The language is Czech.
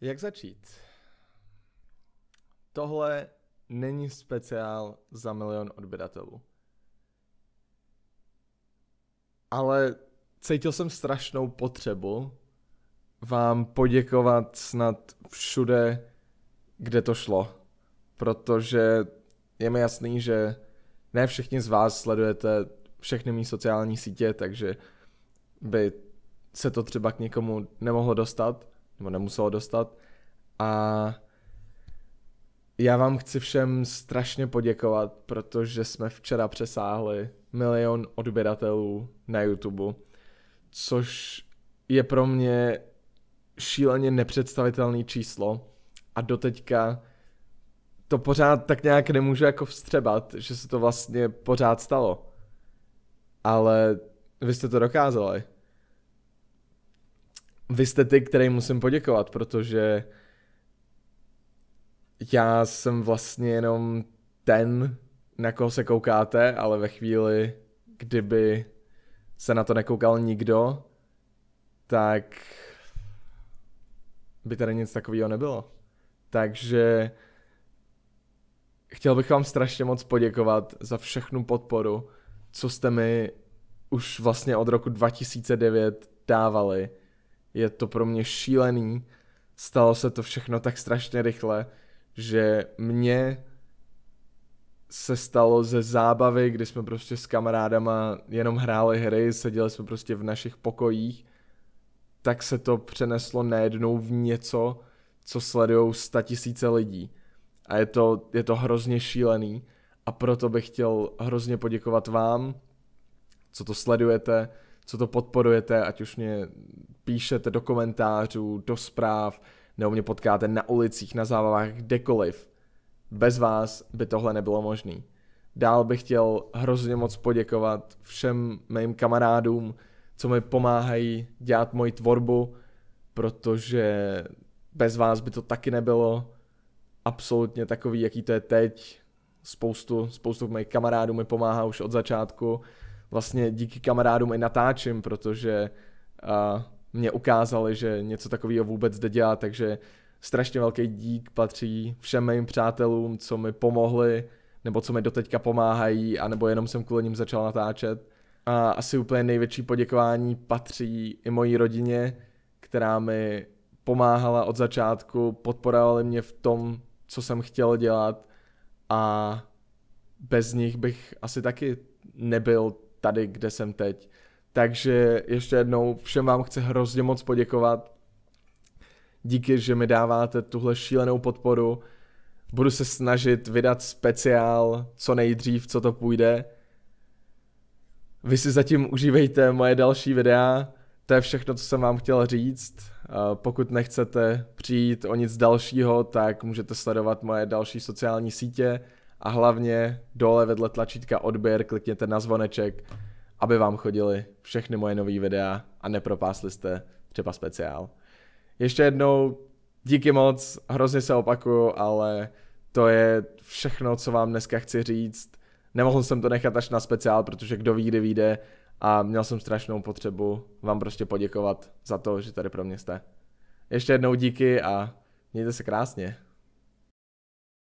Jak začít? Tohle není speciál za milion odběratelů. Ale cítil jsem strašnou potřebu vám poděkovat snad všude, kde to šlo. Protože je mi jasný, že ne všichni z vás sledujete všechny mý sociální sítě, takže by se to třeba k někomu nemohlo dostat nebo nemuselo dostat. A já vám chci všem strašně poděkovat, protože jsme včera přesáhli milion odběratelů na YouTube, což je pro mě šíleně nepředstavitelné číslo a doteďka to pořád tak nějak nemůžu jako vstřebat, že se to vlastně pořád stalo. Ale vy jste to dokázali vy jste ty, který musím poděkovat, protože já jsem vlastně jenom ten, na koho se koukáte, ale ve chvíli, kdyby se na to nekoukal nikdo, tak by tady nic takového nebylo. Takže chtěl bych vám strašně moc poděkovat za všechnu podporu, co jste mi už vlastně od roku 2009 dávali je to pro mě šílený. Stalo se to všechno tak strašně rychle, že mě se stalo ze zábavy, kdy jsme prostě s kamarádama jenom hráli hry, seděli jsme prostě v našich pokojích, tak se to přeneslo najednou v něco, co sledují tisíce lidí. A je to, je to hrozně šílený a proto bych chtěl hrozně poděkovat vám, co to sledujete, co to podporujete, ať už mě píšete do komentářů, do zpráv, nebo mě potkáte na ulicích, na zábavách, kdekoliv. Bez vás by tohle nebylo možné. Dál bych chtěl hrozně moc poděkovat všem mým kamarádům, co mi pomáhají dělat moji tvorbu, protože bez vás by to taky nebylo absolutně takový, jaký to je teď. Spoustu, spoustu mých kamarádů mi pomáhá už od začátku. Vlastně díky kamarádům i natáčím, protože uh, mě ukázali, že něco takového vůbec jde dělat, takže strašně velký dík patří všem mým přátelům, co mi pomohli, nebo co mi doteďka pomáhají, anebo jenom jsem kvůli ním začal natáčet. A asi úplně největší poděkování patří i mojí rodině, která mi pomáhala od začátku, podporovali mě v tom, co jsem chtěl dělat a bez nich bych asi taky nebyl tady, kde jsem teď. Takže ještě jednou všem vám chci hrozně moc poděkovat. Díky, že mi dáváte tuhle šílenou podporu. Budu se snažit vydat speciál co nejdřív, co to půjde. Vy si zatím užívejte moje další videa. To je všechno, co jsem vám chtěl říct. Pokud nechcete přijít o nic dalšího, tak můžete sledovat moje další sociální sítě a hlavně dole vedle tlačítka odběr klikněte na zvoneček aby vám chodili všechny moje nové videa a nepropásli jste třeba speciál. Ještě jednou díky moc, hrozně se opakuju, ale to je všechno, co vám dneska chci říct. Nemohl jsem to nechat až na speciál, protože kdo ví, kdy vyjde a měl jsem strašnou potřebu vám prostě poděkovat za to, že tady pro mě jste. Ještě jednou díky a mějte se krásně.